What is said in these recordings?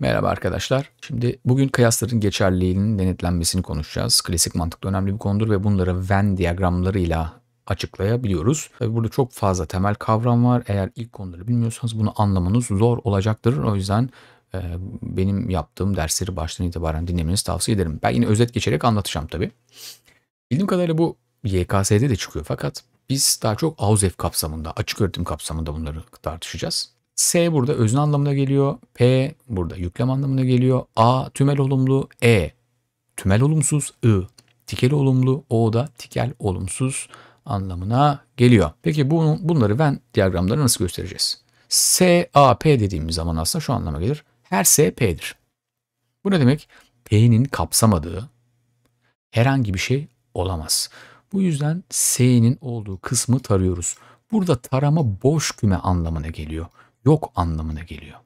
Merhaba arkadaşlar. Şimdi bugün kıyasların geçerliliğinin denetlenmesini konuşacağız. Klasik mantıkta önemli bir konudur ve bunları Venn diyagramlarıyla açıklayabiliyoruz. Tabii burada çok fazla temel kavram var. Eğer ilk konuları bilmiyorsanız bunu anlamanız zor olacaktır. O yüzden e, benim yaptığım dersleri baştan itibaren dinlemenizi tavsiye ederim. Ben yine özet geçerek anlatacağım tabii. Bildiğim kadarıyla bu YKS'de de çıkıyor fakat biz daha çok AUZEF kapsamında, açık öğretim kapsamında bunları tartışacağız. S burada özne anlamına geliyor. P burada yüklem anlamına geliyor. A tümel olumlu. E tümel olumsuz. I tikel olumlu. O da tikel olumsuz anlamına geliyor. Peki bunu, bunları ben diyagramları nasıl göstereceğiz? S, A, P dediğimiz zaman aslında şu anlama gelir. Her S P'dir. Bu ne demek? P'nin kapsamadığı herhangi bir şey olamaz. Bu yüzden S'nin olduğu kısmı tarıyoruz. Burada tarama boş küme anlamına geliyor yok anlamına geliyor.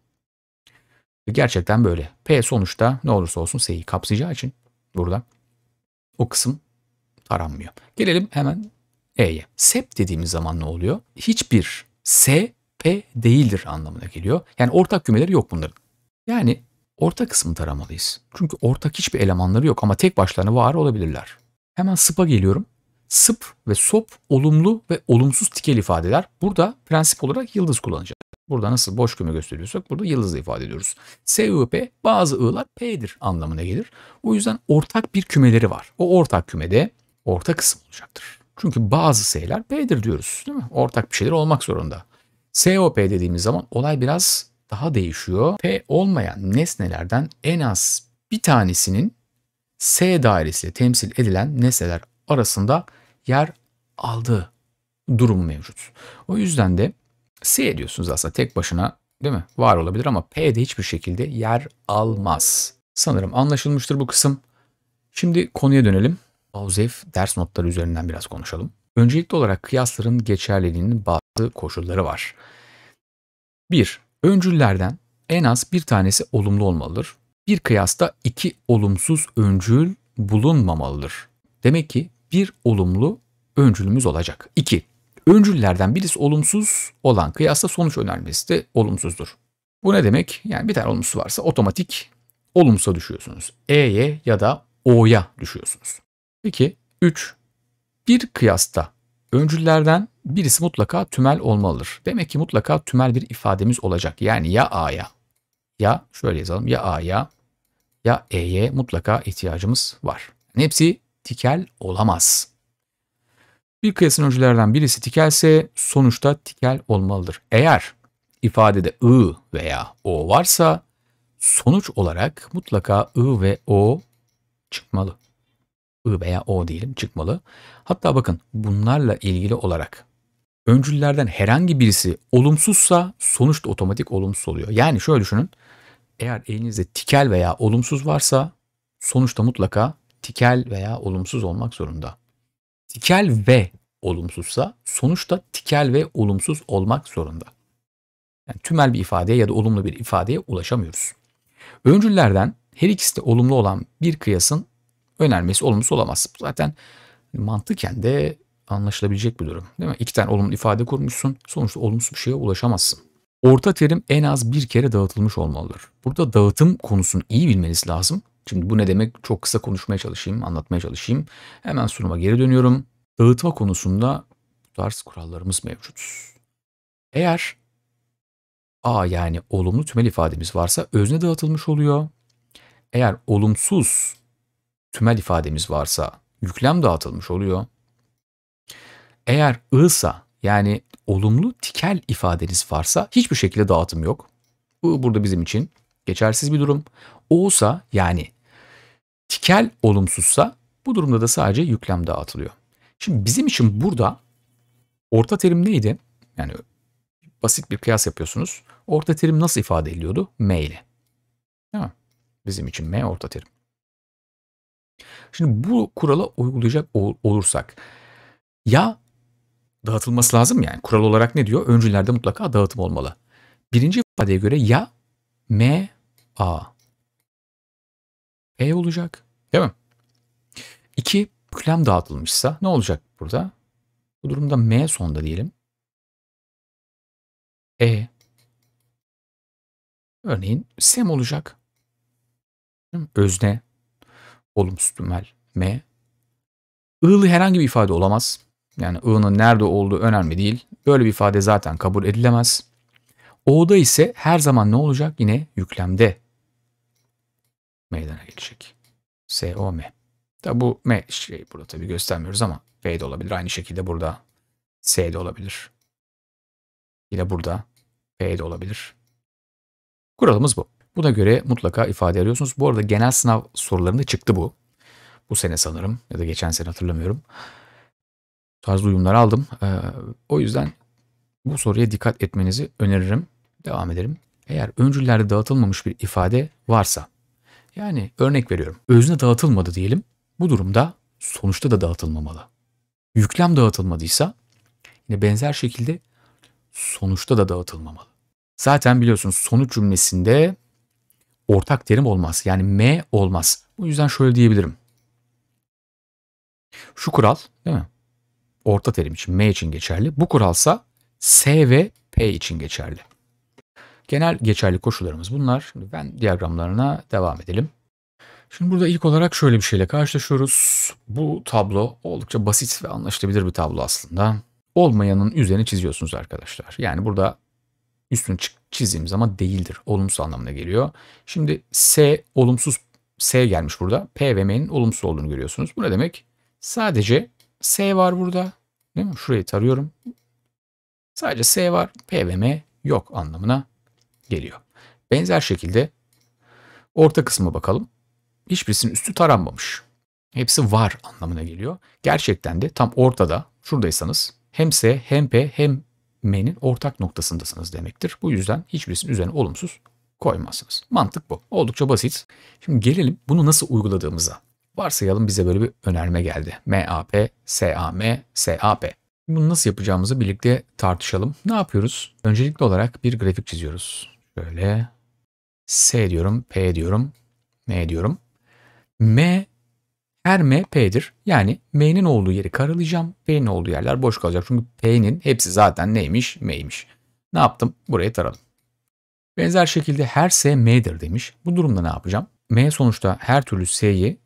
Gerçekten böyle. P sonuçta ne olursa olsun S'yi kapsayacağı için burada o kısım taranmıyor. Gelelim hemen E'ye. Sep dediğimiz zaman ne oluyor? Hiçbir S, P değildir anlamına geliyor. Yani ortak kümeleri yok bunların. Yani orta kısmı taramalıyız. Çünkü ortak hiçbir elemanları yok ama tek başlarına var olabilirler. Hemen SIP'a geliyorum. SIP ve SOP olumlu ve olumsuz tikel ifadeler. Burada prensip olarak yıldız kullanacağız. Burada nasıl boş küme gösteriyorsak burada yıldızla ifade ediyoruz. SIP bazı I'lar P'dir anlamına gelir. O yüzden ortak bir kümeleri var. O ortak kümede orta kısım olacaktır. Çünkü bazı S'ler P'dir diyoruz değil mi? Ortak bir şeyler olmak zorunda. SOP dediğimiz zaman olay biraz daha değişiyor. P olmayan nesnelerden en az bir tanesinin S dairesiyle temsil edilen nesneler arasında yer aldığı durum mevcut. O yüzden de S diyorsunuz aslında tek başına değil mi? Var olabilir ama P'de hiçbir şekilde yer almaz. Sanırım anlaşılmıştır bu kısım. Şimdi konuya dönelim. Bauzef ders notları üzerinden biraz konuşalım. Öncelikli olarak kıyasların geçerliliğinin bazı koşulları var. 1. Öncüllerden en az bir tanesi olumlu olmalıdır. Bir kıyasta iki olumsuz öncül bulunmamalıdır. Demek ki bir olumlu öncülümüz olacak. 2. Öncüllerden birisi olumsuz olan kıyasla sonuç önermesi de olumsuzdur. Bu ne demek? Yani bir tane olumsuz varsa otomatik olumsuza düşüyorsunuz. E'ye ya da O'ya düşüyorsunuz. Peki 3. Bir kıyasta öncüllerden birisi mutlaka tümel olmalıdır. Demek ki mutlaka tümel bir ifademiz olacak. Yani ya A'ya ya şöyle yazalım ya A'ya ya E'ye mutlaka ihtiyacımız var. Yani hepsi tikel olamaz. Bir kıyasın öncülerden birisi tikelse sonuçta tikel olmalıdır. Eğer ifadede ı veya o varsa sonuç olarak mutlaka ı ve o çıkmalı. ı veya O diyelim çıkmalı. Hatta bakın bunlarla ilgili olarak öncüllerden herhangi birisi olumsuzsa sonuçta otomatik olumsuz oluyor. Yani şöyle düşünün. Eğer elinizde tikel veya olumsuz varsa sonuçta mutlaka tikel veya olumsuz olmak zorunda tikel ve olumsuzsa sonuçta tikel ve olumsuz olmak zorunda. Yani tümel bir ifadeye ya da olumlu bir ifadeye ulaşamıyoruz. Öncüllerden her ikisi de olumlu olan bir kıyasın önermesi olumsuz olamaz. Zaten mantıken de anlaşılabilecek bir durum. Değil mi? İki tane olumlu ifade kurmuşsun. Sonuçta olumsuz bir şeye ulaşamazsın. Orta terim en az bir kere dağıtılmış olmalıdır. Burada dağıtım konusunu iyi bilmeniz lazım. Şimdi bu ne demek? Çok kısa konuşmaya çalışayım, anlatmaya çalışayım. Hemen sunuma geri dönüyorum. Dağıtma konusunda bu tarz kurallarımız mevcut. Eğer A yani olumlu tümel ifademiz varsa özne dağıtılmış oluyor. Eğer olumsuz tümel ifademiz varsa yüklem dağıtılmış oluyor. Eğer ı'sa yani olumlu tikel ifadeniz varsa hiçbir şekilde dağıtım yok. Bu burada bizim için geçersiz bir durum. O'sa yani tikel olumsuzsa bu durumda da sadece yüklem dağıtılıyor. Şimdi bizim için burada orta terim neydi? Yani basit bir kıyas yapıyorsunuz. Orta terim nasıl ifade ediliyordu? M ile. Değil mi? Bizim için M orta terim. Şimdi bu kurala uygulayacak olursak ya dağıtılması lazım yani kural olarak ne diyor? Öncülerde mutlaka dağıtım olmalı. Birinci ifadeye göre ya M A e olacak. Değil mi? 2 klem dağıtılmışsa ne olacak burada? Bu durumda M sonda diyelim. E. Örneğin sem olacak. Özne. Olumsuz tümel. M. I'lı herhangi bir ifade olamaz. Yani I'nın nerede olduğu önemli değil. Böyle bir ifade zaten kabul edilemez. O'da ise her zaman ne olacak? Yine yüklemde meydana gelecek. SOM. Tabi bu M şey burada tabi göstermiyoruz ama V de olabilir. Aynı şekilde burada S de olabilir. Yine burada P de olabilir. Kuralımız bu. Buna göre mutlaka ifade arıyorsunuz. Bu arada genel sınav sorularında çıktı bu. Bu sene sanırım ya da geçen sene hatırlamıyorum. Bu tarz uyumları aldım. Ee, o yüzden bu soruya dikkat etmenizi öneririm. Devam edelim. Eğer öncüllerde dağıtılmamış bir ifade varsa yani örnek veriyorum. Özne dağıtılmadı diyelim. Bu durumda sonuçta da dağıtılmamalı. Yüklem dağıtılmadıysa yine benzer şekilde sonuçta da dağıtılmamalı. Zaten biliyorsunuz sonuç cümlesinde ortak terim olmaz. Yani M olmaz. O yüzden şöyle diyebilirim. Şu kural değil mi? Orta terim için M için geçerli. Bu kuralsa S ve P için geçerli. Genel geçerli koşullarımız bunlar. Şimdi Ben diyagramlarına devam edelim. Şimdi burada ilk olarak şöyle bir şeyle karşılaşıyoruz. Bu tablo oldukça basit ve anlaşılabilir bir tablo aslında. Olmayanın üzerine çiziyorsunuz arkadaşlar. Yani burada üstünü çizdiğimiz ama değildir. Olumsuz anlamına geliyor. Şimdi S olumsuz S gelmiş burada. P ve M'nin olumsuz olduğunu görüyorsunuz. Bu ne demek? Sadece S var burada. Değil mi? Şurayı tarıyorum. Sadece S var. P ve M yok anlamına geliyor. Benzer şekilde orta kısmı bakalım. Hiçbirisinin üstü taranmamış. Hepsi var anlamına geliyor. Gerçekten de tam ortada şuradaysanız hem S hem P hem M'nin ortak noktasındasınız demektir. Bu yüzden hiçbirisinin üzerine olumsuz koymazsınız. Mantık bu. Oldukça basit. Şimdi gelelim bunu nasıl uyguladığımıza. Varsayalım bize böyle bir önerme geldi. MAP, SAM, SAP. Bunu nasıl yapacağımızı birlikte tartışalım. Ne yapıyoruz? Öncelikli olarak bir grafik çiziyoruz. Şöyle S diyorum, P diyorum, M diyorum. M her M P'dir. Yani M'nin olduğu yeri karalayacağım. P'nin olduğu yerler boş kalacak. Çünkü P'nin hepsi zaten neymiş? M'ymiş. Ne yaptım? Burayı taradım. Benzer şekilde her S M'dir demiş. Bu durumda ne yapacağım? M sonuçta her türlü S'yi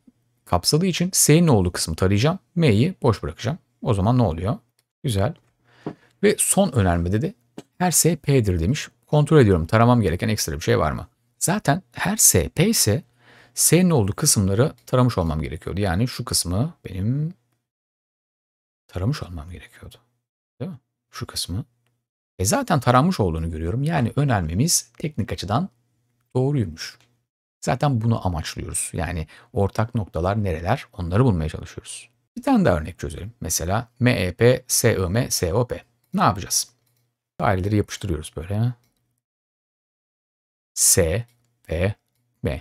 kapsadığı için S'nin olduğu kısmı tarayacağım. M'yi boş bırakacağım. O zaman ne oluyor? Güzel. Ve son önermede de her S P'dir demiş. Kontrol ediyorum taramam gereken ekstra bir şey var mı? Zaten her S, P ise S'nin olduğu kısımları taramış olmam gerekiyordu. Yani şu kısmı benim taramış olmam gerekiyordu. Değil mi? Şu kısmı. E zaten taranmış olduğunu görüyorum. Yani önermemiz teknik açıdan doğruymuş. Zaten bunu amaçlıyoruz. Yani ortak noktalar nereler onları bulmaya çalışıyoruz. Bir tane daha örnek çözelim. Mesela MEP, SIM, SOP. Ne yapacağız? Daireleri yapıştırıyoruz böyle. S ve M.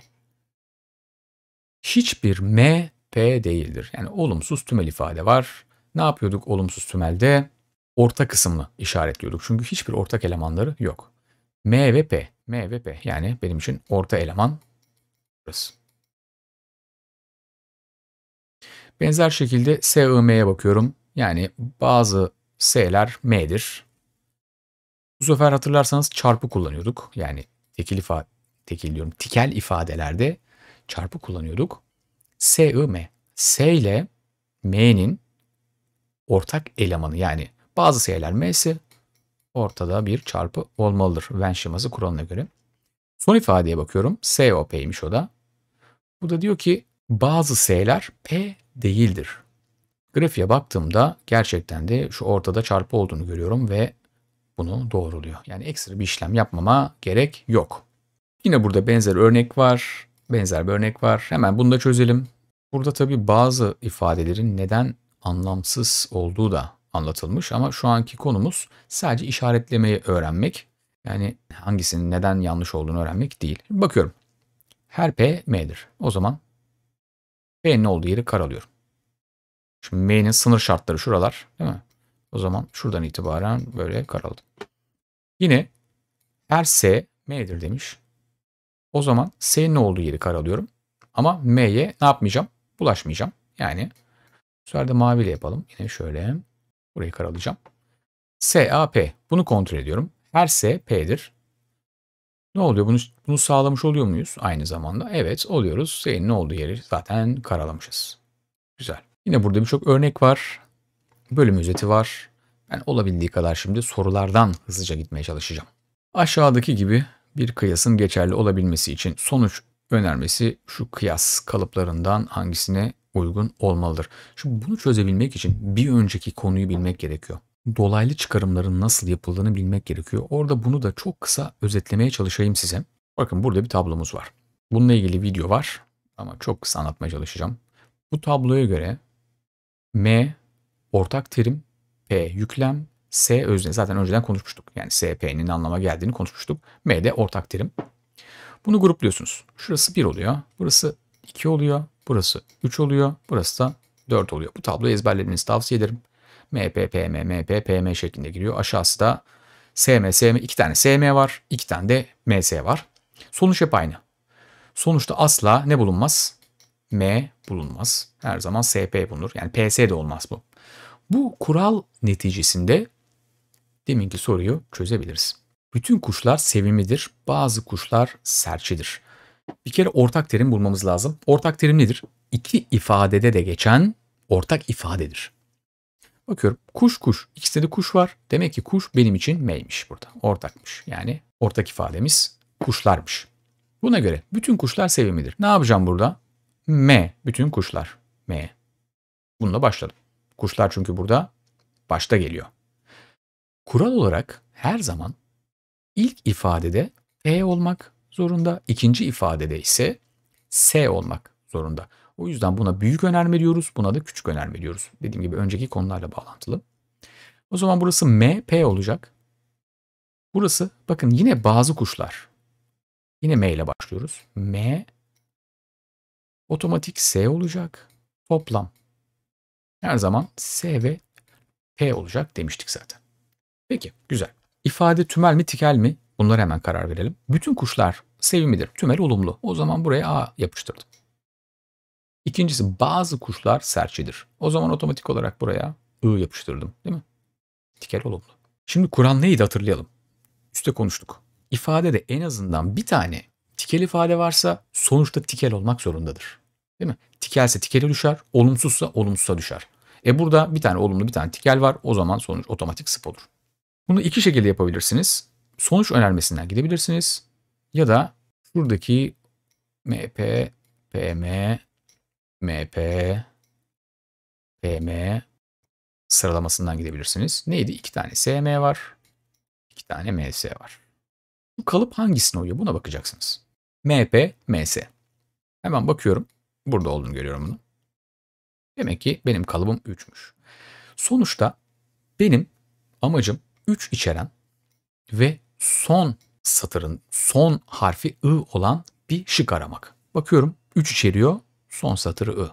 Hiçbir M, P değildir. Yani olumsuz tümel ifade var. Ne yapıyorduk olumsuz tümelde? Orta kısmını işaretliyorduk. Çünkü hiçbir ortak elemanları yok. M ve P. M ve P. Yani benim için orta eleman burası. Benzer şekilde M'ye bakıyorum. Yani bazı S'ler M'dir. Bu sefer hatırlarsanız çarpı kullanıyorduk. Yani tekil ifade tekil diyorum tikel ifadelerde çarpı kullanıyorduk. S, I, M. S ile M'nin ortak elemanı yani bazı sayılar M'si ortada bir çarpı olmalıdır. Venn şeması kuralına göre. Son ifadeye bakıyorum. SOP'ymiş o da. Bu da diyor ki bazı S'ler P değildir. Grafiğe baktığımda gerçekten de şu ortada çarpı olduğunu görüyorum ve bunu doğruluyor. Yani ekstra bir işlem yapmama gerek yok. Yine burada benzer örnek var. Benzer bir örnek var. Hemen bunu da çözelim. Burada tabii bazı ifadelerin neden anlamsız olduğu da anlatılmış ama şu anki konumuz sadece işaretlemeyi öğrenmek. Yani hangisinin neden yanlış olduğunu öğrenmek değil. Bakıyorum. Her P M'dir. O zaman P'nin olduğu yeri karalıyorum. Şimdi M'nin sınır şartları şuralar değil mi? O zaman şuradan itibaren böyle karaladım. Yine her S M'dir demiş. O zaman S'nin olduğu yeri karalıyorum. Ama M'ye ne yapmayacağım? Bulaşmayacağım. Yani bu sefer de maviyle yapalım. Yine şöyle burayı karalayacağım. S A P. bunu kontrol ediyorum. Her S P'dir. Ne oluyor? Bunu, bunu sağlamış oluyor muyuz aynı zamanda? Evet oluyoruz. S'nin olduğu yeri zaten karalamışız. Güzel. Yine burada birçok örnek var. Bölüm özeti var. Ben olabildiği kadar şimdi sorulardan hızlıca gitmeye çalışacağım. Aşağıdaki gibi bir kıyasın geçerli olabilmesi için sonuç önermesi şu kıyas kalıplarından hangisine uygun olmalıdır. Şimdi bunu çözebilmek için bir önceki konuyu bilmek gerekiyor. Dolaylı çıkarımların nasıl yapıldığını bilmek gerekiyor. Orada bunu da çok kısa özetlemeye çalışayım size. Bakın burada bir tablomuz var. Bununla ilgili video var ama çok kısa anlatmaya çalışacağım. Bu tabloya göre M ortak terim P yüklem S özne. Zaten önceden konuşmuştuk. Yani S, P'nin anlama geldiğini konuşmuştuk. M de ortak terim. Bunu grupluyorsunuz. Şurası 1 oluyor. Burası 2 oluyor. Burası 3 oluyor. Burası da 4 oluyor. Bu tabloyu ezberlemenizi tavsiye ederim. m m p p m p p m şeklinde giriyor. Aşağısı da m SM, m 2 tane m var. 2 tane de m MS var. Sonuç hep aynı. Sonuçta asla ne bulunmaz? M bulunmaz. Her zaman p bulunur. Yani p PS de olmaz bu. Bu kural neticesinde deminki soruyu çözebiliriz. Bütün kuşlar sevimlidir, bazı kuşlar serçidir. Bir kere ortak terim bulmamız lazım. Ortak terim nedir? İki ifadede de geçen ortak ifadedir. Bakıyorum kuş kuş. İkisinde de kuş var. Demek ki kuş benim için meymiş burada. Ortakmış. Yani ortak ifademiz kuşlarmış. Buna göre bütün kuşlar sevimlidir. Ne yapacağım burada? M. Bütün kuşlar. M. Bununla başladım. Kuşlar çünkü burada başta geliyor. Kural olarak her zaman ilk ifadede E olmak zorunda, ikinci ifadede ise S olmak zorunda. O yüzden buna büyük önerme diyoruz, buna da küçük önerme diyoruz. Dediğim gibi önceki konularla bağlantılı. O zaman burası M, P olacak. Burası bakın yine bazı kuşlar. Yine M ile başlıyoruz. M otomatik S olacak. Toplam her zaman S ve P olacak demiştik zaten. Peki güzel. İfade tümel mi tikel mi? Bunlara hemen karar verelim. Bütün kuşlar sevimlidir. Tümel olumlu. O zaman buraya A yapıştırdım. İkincisi bazı kuşlar serçedir. O zaman otomatik olarak buraya I yapıştırdım değil mi? Tikel olumlu. Şimdi Kur'an neydi hatırlayalım. Üste konuştuk. İfade de en azından bir tane tikel ifade varsa sonuçta tikel olmak zorundadır. Değil mi? Tikelse tikele düşer, olumsuzsa olumsuza düşer. E burada bir tane olumlu bir tane tikel var. O zaman sonuç otomatik sıp olur. Bunu iki şekilde yapabilirsiniz. Sonuç önermesinden gidebilirsiniz. Ya da buradaki mp, pm, mp, pm sıralamasından gidebilirsiniz. Neydi? İki tane sm var. iki tane ms var. Bu kalıp hangisine uyuyor? Buna bakacaksınız. mp, ms. Hemen bakıyorum. Burada olduğunu görüyorum bunu. Demek ki benim kalıbım 3'müş. Sonuçta benim amacım 3 içeren ve son satırın son harfi ı olan bir şık aramak. Bakıyorum 3 içeriyor son satırı ı.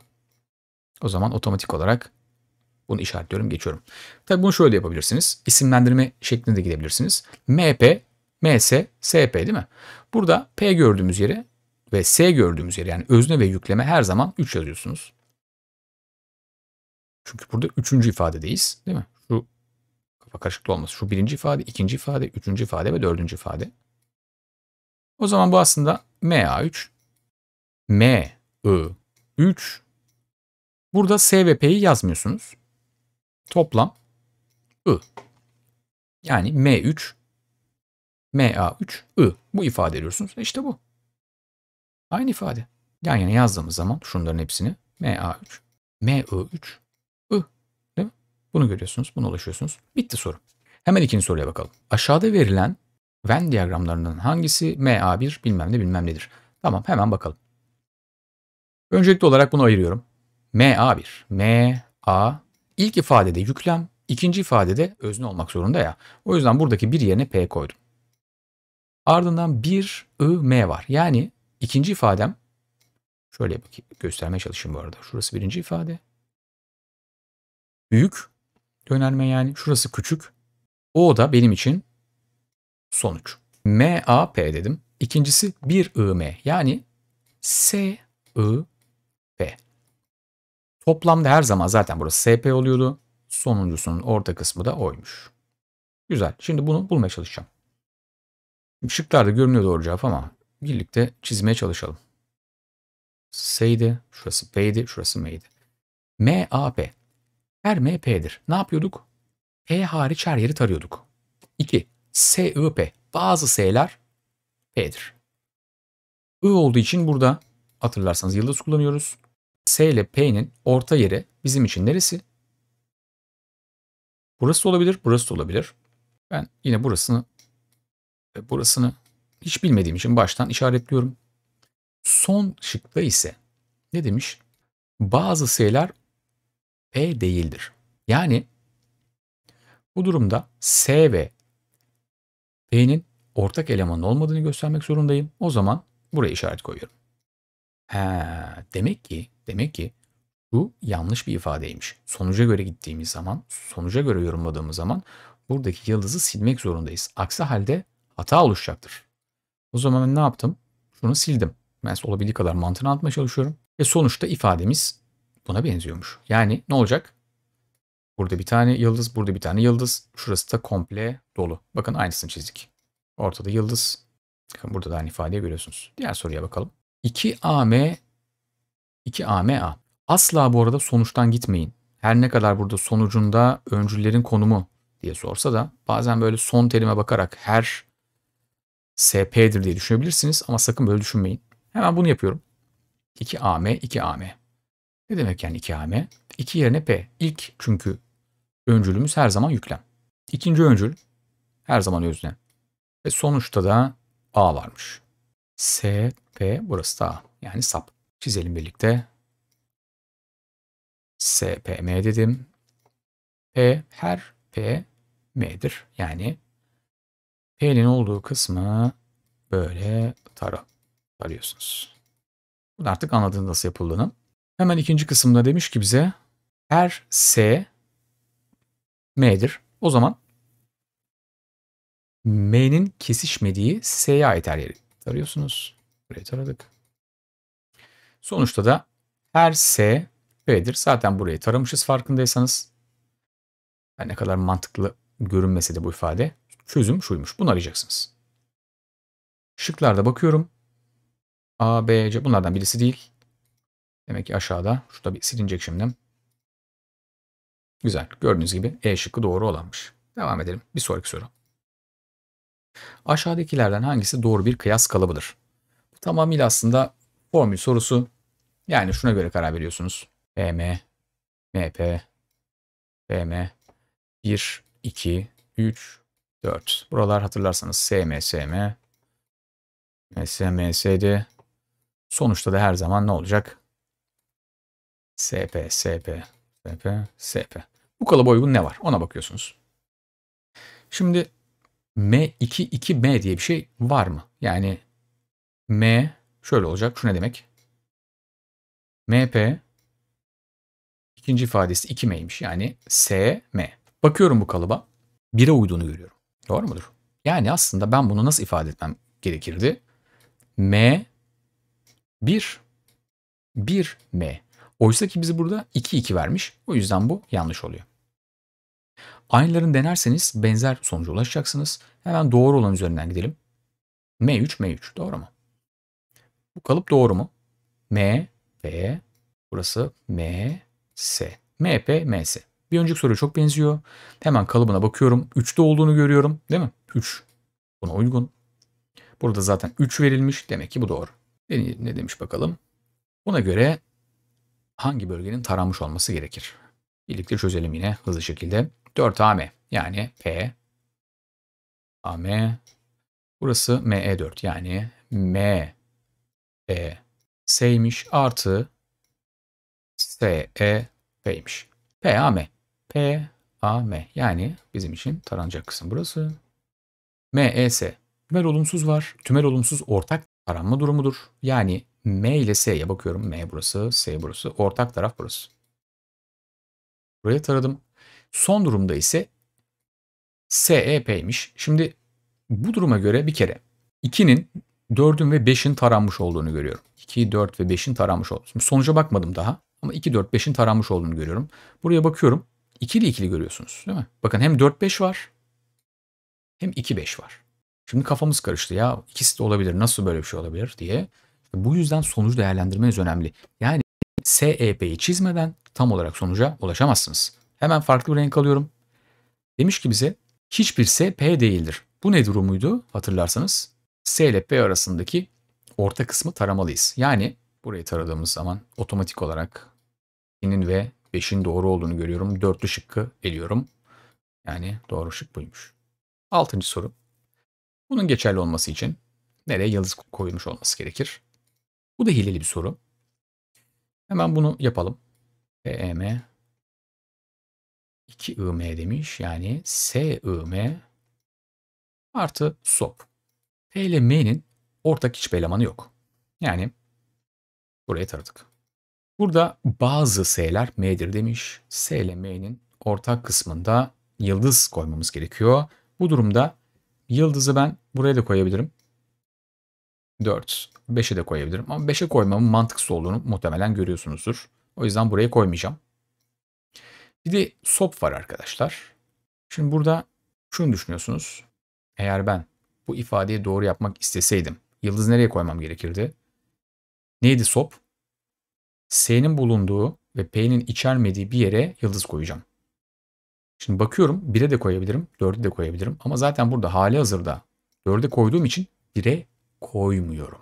O zaman otomatik olarak bunu işaretliyorum geçiyorum. Tabii bunu şöyle yapabilirsiniz. İsimlendirme şeklinde de gidebilirsiniz. MP, MS, SP değil mi? Burada P gördüğümüz yere ve S gördüğümüz yere yani özne ve yükleme her zaman 3 yazıyorsunuz. Çünkü burada üçüncü ifadedeyiz değil mi? Şu kafa karışıklığı olması. Şu birinci ifade, ikinci ifade, üçüncü ifade ve dördüncü ifade. O zaman bu aslında MA3, MI3. Burada S ve P'yi yazmıyorsunuz. Toplam I. Yani M3, MA3, I. Bu ifade ediyorsunuz. İşte bu. Aynı ifade. Yani yana yazdığımız zaman şunların hepsini MA3, MI3, bunu görüyorsunuz, buna ulaşıyorsunuz. Bitti soru. Hemen ikinci soruya bakalım. Aşağıda verilen Venn diyagramlarının hangisi MA1 bilmem ne bilmem nedir? Tamam hemen bakalım. Öncelikli olarak bunu ayırıyorum. MA1, MA ilk ifadede yüklem, ikinci ifadede özne olmak zorunda ya. O yüzden buradaki bir yerine P koydum. Ardından bir I, M var. Yani ikinci ifadem şöyle bakayım, göstermeye çalışayım bu arada. Şurası birinci ifade. Büyük Önerme yani şurası küçük. O da benim için sonuç. MAP dedim. İkincisi 1IM yani SIP. Toplamda her zaman zaten burası SP oluyordu. Sonuncusunun orta kısmı da oymuş. Güzel. Şimdi bunu bulmaya çalışacağım. Şıklarda görünüyor doğru cevap ama birlikte çizmeye çalışalım. S'ydi, şurası P'ydi, şurası M'ydi. MAP. Her M P'dir. Ne yapıyorduk? P e hariç her yeri tarıyorduk. 2. S, I, P. Bazı S'ler P'dir. I olduğu için burada hatırlarsanız yıldız kullanıyoruz. S ile P'nin orta yeri bizim için neresi? Burası da olabilir, burası da olabilir. Ben yine burasını burasını hiç bilmediğim için baştan işaretliyorum. Son şıkta ise ne demiş? Bazı sayılar P değildir. Yani bu durumda S ve P'nin ortak elemanın olmadığını göstermek zorundayım. O zaman buraya işaret koyuyorum. He, demek ki demek ki bu yanlış bir ifadeymiş. Sonuca göre gittiğimiz zaman, sonuca göre yorumladığımız zaman buradaki yıldızı silmek zorundayız. Aksi halde hata oluşacaktır. O zaman ben ne yaptım? Şunu sildim. Ben olabildiği kadar mantığını atmaya çalışıyorum. Ve sonuçta ifademiz buna benziyormuş. Yani ne olacak? Burada bir tane yıldız, burada bir tane yıldız. Şurası da komple dolu. Bakın aynısını çizdik. Ortada yıldız. Bakın burada da aynı ifadeyi görüyorsunuz. Diğer soruya bakalım. 2AM 2AMA. Asla bu arada sonuçtan gitmeyin. Her ne kadar burada sonucunda öncüllerin konumu diye sorsa da bazen böyle son terime bakarak her SP'dir diye düşünebilirsiniz ama sakın böyle düşünmeyin. Hemen bunu yapıyorum. 2AM 2AM. Ne demek yani ikame? 2 yerine P. İlk çünkü öncülümüz her zaman yüklem. İkinci öncül her zaman özne. Ve sonuçta da A varmış. S, P burası da A. Yani sap. Çizelim birlikte. S, P, M dedim. P her P M'dir. Yani P'nin olduğu kısmı böyle tara tarıyorsunuz. Bunu artık anladığınız nasıl yapıldığını. Hemen ikinci kısımda demiş ki bize her S M'dir. O zaman M'nin kesişmediği S'ye ait her yeri tarıyorsunuz. Burayı taradık. Sonuçta da her S B'dir. Zaten burayı taramışız farkındaysanız. Her ne kadar mantıklı görünmese de bu ifade. Çözüm şuymuş. Bunu arayacaksınız. Şıklarda bakıyorum. A, B, C bunlardan birisi değil. Demek ki aşağıda. Şurada bir silinecek şimdi. Güzel. Gördüğünüz gibi E şıkkı doğru olanmış. Devam edelim. Bir sonraki soru. Aşağıdakilerden hangisi doğru bir kıyas kalıbıdır? Bu tamamıyla aslında formül sorusu. Yani şuna göre karar veriyorsunuz. PM, MP, PM, 1, 2, 3, 4. Buralar hatırlarsanız SM, SM, SM, SD. Sonuçta da her zaman ne olacak? SP, SP, SP, SP. Bu kalıba uygun ne var? Ona bakıyorsunuz. Şimdi m 22 m diye bir şey var mı? Yani M şöyle olacak. Şu ne demek? MP ikinci ifadesi 2M'ymiş. Yani SM. Bakıyorum bu kalıba. 1'e uyduğunu görüyorum. Doğru mudur? Yani aslında ben bunu nasıl ifade etmem gerekirdi? M 1 1 M Oysa ki bizi burada 2-2 vermiş. O yüzden bu yanlış oluyor. Aynılarını denerseniz benzer sonuca ulaşacaksınız. Hemen doğru olan üzerinden gidelim. M3, M3. Doğru mu? Bu kalıp doğru mu? M, P, burası M, S. M, P, M, S. Bir önceki soruya çok benziyor. Hemen kalıbına bakıyorum. 3'te olduğunu görüyorum. Değil mi? 3. Buna uygun. Burada zaten 3 verilmiş. Demek ki bu doğru. Ne demiş bakalım. Buna göre hangi bölgenin taranmış olması gerekir? Birlikte çözelim yine hızlı şekilde. 4 AM yani P AM burası ME4 yani M E S'ymiş artı S E P'ymiş. P A M P A M yani bizim için taranacak kısım burası. M E S tümel olumsuz var. Tümel olumsuz ortak taranma durumudur. Yani M ile S'ye bakıyorum. M burası, S burası. Ortak taraf burası. Buraya taradım. Son durumda ise SEP'ymiş. Şimdi bu duruma göre bir kere 2'nin 4'ün ve 5'in taranmış olduğunu görüyorum. 2, 4 ve 5'in taranmış olduğunu. Şimdi sonuca bakmadım daha ama 2, 4, 5'in taranmış olduğunu görüyorum. Buraya bakıyorum. İkili ikili görüyorsunuz değil mi? Bakın hem 4, 5 var hem 2, 5 var. Şimdi kafamız karıştı ya İkisi de olabilir nasıl böyle bir şey olabilir diye. Bu yüzden sonucu değerlendirmeniz önemli. Yani SEP'yi çizmeden tam olarak sonuca ulaşamazsınız. Hemen farklı bir renk alıyorum. Demiş ki bize hiçbir SP değildir. Bu ne durumuydu hatırlarsanız? S ile P arasındaki orta kısmı taramalıyız. Yani burayı taradığımız zaman otomatik olarak 2'nin ve 5'in doğru olduğunu görüyorum. 4'lü şıkkı eliyorum. Yani doğru şık buymuş. Altıncı soru. Bunun geçerli olması için nereye yıldız koyulmuş olması gerekir? Bu da hileli bir soru. Hemen bunu yapalım. PM e 2 IM demiş. Yani SIM artı SOP. P ile M'nin ortak hiçbir elemanı yok. Yani buraya taradık. Burada bazı S'ler M'dir demiş. S ile M'nin ortak kısmında yıldız koymamız gerekiyor. Bu durumda yıldızı ben buraya da koyabilirim. 4, 5'e de koyabilirim. Ama 5'e koymamın mantıksız olduğunu muhtemelen görüyorsunuzdur. O yüzden buraya koymayacağım. Bir de sop var arkadaşlar. Şimdi burada şunu düşünüyorsunuz. Eğer ben bu ifadeyi doğru yapmak isteseydim yıldız nereye koymam gerekirdi? Neydi sop? S'nin bulunduğu ve P'nin içermediği bir yere yıldız koyacağım. Şimdi bakıyorum 1'e de koyabilirim, 4'e de koyabilirim. Ama zaten burada hali hazırda 4'e koyduğum için 1'e koymuyorum.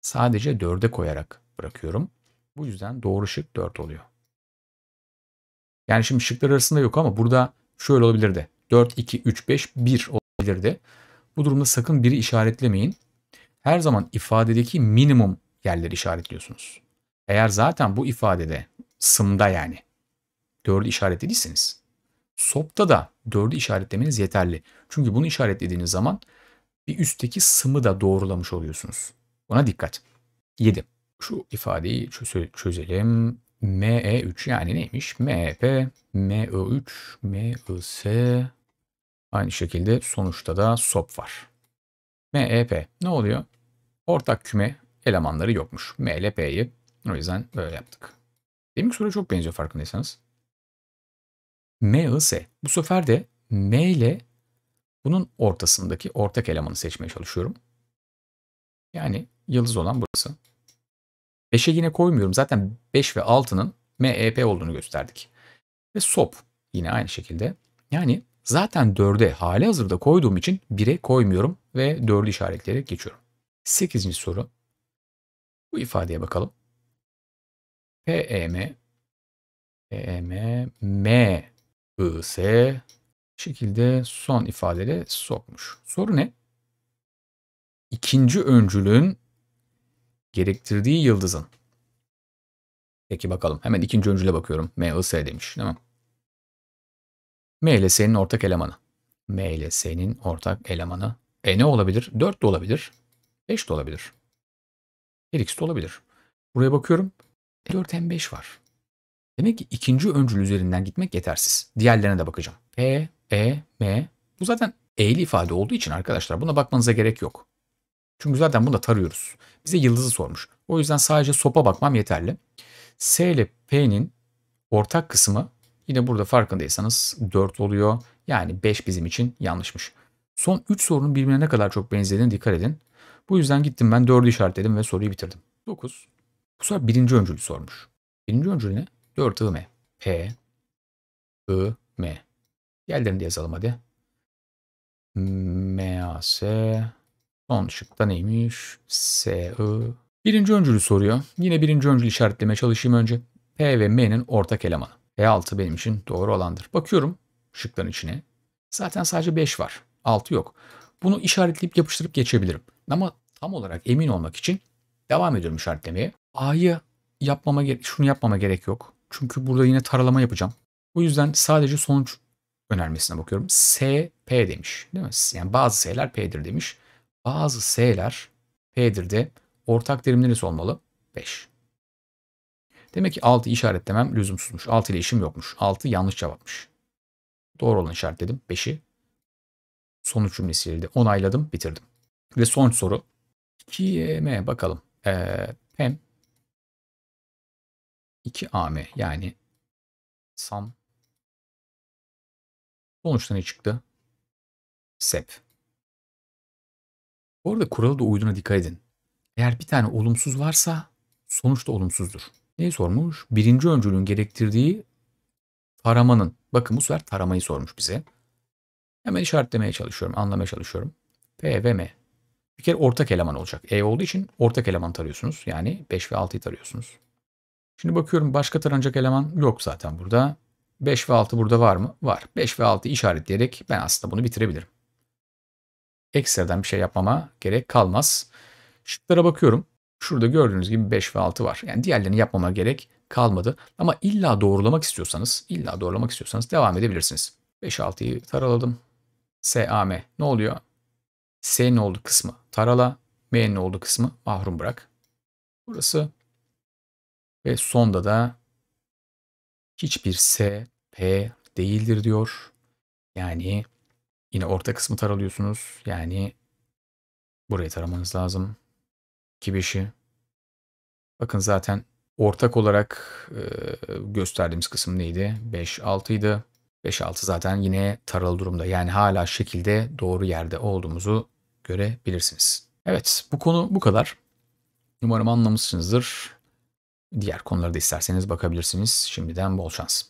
Sadece 4'e koyarak bırakıyorum. Bu yüzden doğru şık 4 oluyor. Yani şimdi şıklar arasında yok ama burada şöyle olabilirdi. 4, 2, 3, 5, 1 olabilirdi. Bu durumda sakın biri işaretlemeyin. Her zaman ifadedeki minimum yerleri işaretliyorsunuz. Eğer zaten bu ifadede sımda yani 4'ü işaretlediyseniz SOP'ta da 4'ü işaretlemeniz yeterli. Çünkü bunu işaretlediğiniz zaman bir üstteki sımı da doğrulamış oluyorsunuz. Buna dikkat. 7. Şu ifadeyi çözelim. ME3 yani neymiş? MEP, MO3, e MIS. E Aynı şekilde sonuçta da SOP var. MEP ne oluyor? Ortak küme elemanları yokmuş. M O yüzden böyle yaptık. Deminki soru çok benziyor farkındaysanız. MIS. E Bu sefer de M ile bunun ortasındaki ortak elemanı seçmeye çalışıyorum. Yani yıldız olan burası. 5'e yine koymuyorum. Zaten 5 ve 6'nın MEP olduğunu gösterdik. Ve SOP yine aynı şekilde. Yani zaten 4'e hali hazırda koyduğum için 1'e koymuyorum ve 4'ü işaretleyerek geçiyorum. 8. soru. Bu ifadeye bakalım. PEM PEM M e IS şekilde son ifadede sokmuş. Soru ne? İkinci öncülün gerektirdiği yıldızın. Peki bakalım. Hemen ikinci öncüle bakıyorum. M, I, S demiş. Değil mi? M ile S'nin ortak elemanı. M ile S'nin ortak elemanı. E ne olabilir? 4 de olabilir. 5 de olabilir. Her ikisi de olabilir. Buraya bakıyorum. 4 e hem 5 var. Demek ki ikinci öncül üzerinden gitmek yetersiz. Diğerlerine de bakacağım. P, e e, M. Bu zaten E'li ifade olduğu için arkadaşlar buna bakmanıza gerek yok. Çünkü zaten bunu da tarıyoruz. Bize yıldızı sormuş. O yüzden sadece sopa bakmam yeterli. S ile P'nin ortak kısmı yine burada farkındaysanız 4 oluyor. Yani 5 bizim için yanlışmış. Son 3 sorunun birbirine ne kadar çok benzediğine dikkat edin. Bu yüzden gittim ben 4'ü işaretledim ve soruyu bitirdim. 9. Bu sefer birinci öncülü sormuş. Birinci öncülü ne? 4 I, M. P, I, M. Diğerlerini de yazalım hadi. MAS son şıkta neymiş? SI Birinci öncülü soruyor. Yine birinci öncül işaretlemeye çalışayım önce. P ve M'nin ortak elemanı. P6 benim için doğru olandır. Bakıyorum şıkların içine. Zaten sadece 5 var. 6 yok. Bunu işaretleyip yapıştırıp geçebilirim. Ama tam olarak emin olmak için devam ediyorum işaretlemeye. A'yı yapmama şunu yapmama gerek yok. Çünkü burada yine taralama yapacağım. O yüzden sadece sonuç önermesine bakıyorum. S, P demiş. Değil mi? Yani bazı S'ler P'dir demiş. Bazı S'ler P'dir de ortak terim neresi olmalı? 5. Demek ki 6 işaretlemem lüzumsuzmuş. 6 ile işim yokmuş. 6 yanlış cevapmış. Doğru olan işaretledim. 5'i sonuç cümlesiyle onayladım, bitirdim. Ve son soru. 2M bakalım. Ee, hem 2AM yani sam Sonuçta ne çıktı? Sep. Bu arada kuralı da uyduğuna dikkat edin. Eğer bir tane olumsuz varsa sonuç da olumsuzdur. Neyi sormuş? Birinci öncülüğün gerektirdiği taramanın. Bakın bu sefer taramayı sormuş bize. Hemen işaretlemeye çalışıyorum, anlamaya çalışıyorum. P ve M. Bir kere ortak eleman olacak. E olduğu için ortak eleman tarıyorsunuz. Yani 5 ve 6'yı tarıyorsunuz. Şimdi bakıyorum başka taranacak eleman yok zaten burada. 5 ve 6 burada var mı? Var. 5 ve 6 işaretleyerek ben aslında bunu bitirebilirim. Ekstradan bir şey yapmama gerek kalmaz. Şıklara bakıyorum. Şurada gördüğünüz gibi 5 ve 6 var. Yani diğerlerini yapmama gerek kalmadı. Ama illa doğrulamak istiyorsanız, illa doğrulamak istiyorsanız devam edebilirsiniz. 5 6'yı taraladım. S, A, M. Ne oluyor? S ne oldu kısmı tarala, M ne oldu kısmı mahrum bırak. Burası ve sonda da hiçbir S, P değildir diyor. Yani yine orta kısmı taralıyorsunuz. Yani burayı taramanız lazım. 2-5'i. Bakın zaten ortak olarak e, gösterdiğimiz kısım neydi? 5-6 idi. 5-6 zaten yine taralı durumda. Yani hala şekilde doğru yerde olduğumuzu görebilirsiniz. Evet bu konu bu kadar. Umarım anlamışsınızdır. Diğer konulara da isterseniz bakabilirsiniz. Şimdiden bol şans.